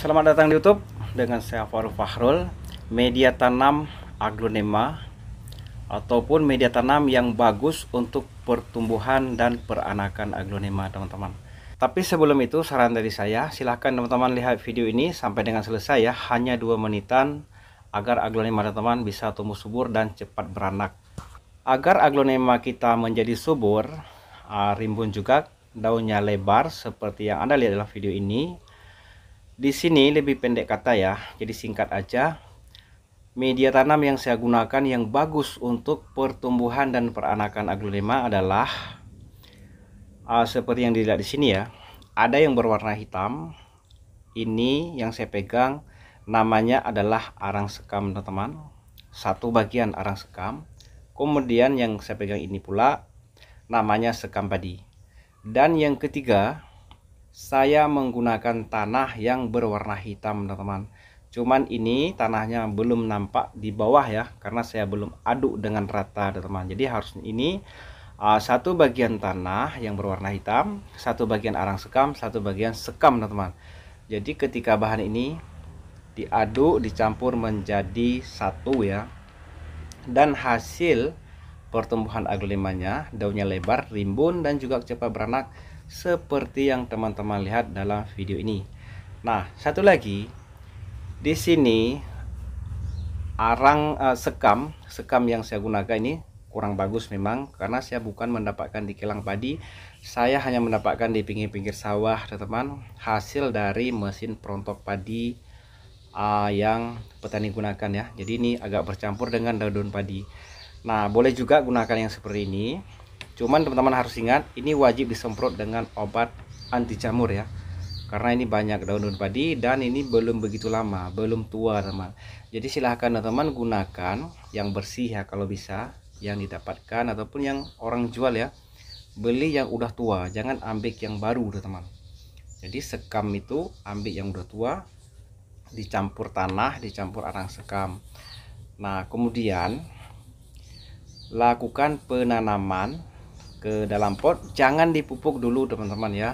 Selamat datang di YouTube dengan saya Farul Fahrul, media tanam aglonema ataupun media tanam yang bagus untuk pertumbuhan dan peranakan aglonema, teman-teman. Tapi sebelum itu saran dari saya, silahkan teman-teman lihat video ini sampai dengan selesai ya, hanya dua menitan agar aglonema teman-teman bisa tumbuh subur dan cepat beranak. Agar aglonema kita menjadi subur, ah, rimbun juga daunnya lebar seperti yang Anda lihat dalam video ini di sini lebih pendek kata ya jadi singkat aja media tanam yang saya gunakan yang bagus untuk pertumbuhan dan peranakan aglonema adalah uh, seperti yang dilihat di sini ya ada yang berwarna hitam ini yang saya pegang namanya adalah arang sekam teman-teman satu bagian arang sekam kemudian yang saya pegang ini pula namanya sekam padi dan yang ketiga saya menggunakan tanah yang berwarna hitam teman-teman cuman ini tanahnya belum nampak di bawah ya karena saya belum aduk dengan rata teman-teman jadi harus ini uh, satu bagian tanah yang berwarna hitam satu bagian arang sekam satu bagian sekam teman-teman jadi ketika bahan ini diaduk dicampur menjadi satu ya dan hasil pertumbuhan aglolemanya daunnya lebar rimbun dan juga cepat beranak seperti yang teman-teman lihat dalam video ini. Nah, satu lagi di sini arang uh, sekam, sekam yang saya gunakan ini kurang bagus memang karena saya bukan mendapatkan di kilang padi, saya hanya mendapatkan di pinggir-pinggir sawah, teman-teman, hasil dari mesin perontok padi uh, yang petani gunakan ya. Jadi ini agak bercampur dengan daun padi. Nah, boleh juga gunakan yang seperti ini Cuman teman-teman harus ingat, ini wajib disemprot dengan obat anti jamur ya. Karena ini banyak daun-daun padi dan ini belum begitu lama, belum tua teman. Jadi silahkan teman-teman gunakan yang bersih ya kalau bisa, yang didapatkan ataupun yang orang jual ya. Beli yang udah tua, jangan ambil yang baru teman-teman. Jadi sekam itu ambil yang udah tua, dicampur tanah, dicampur arang sekam. Nah, kemudian lakukan penanaman ke dalam pot jangan dipupuk dulu teman-teman ya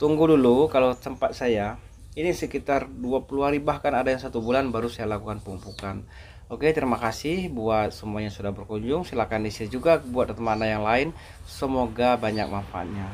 tunggu dulu kalau tempat saya ini sekitar 20 hari bahkan ada yang satu bulan baru saya lakukan pemupukan oke terima kasih buat semuanya sudah berkunjung silahkan di share juga buat teman yang lain semoga banyak manfaatnya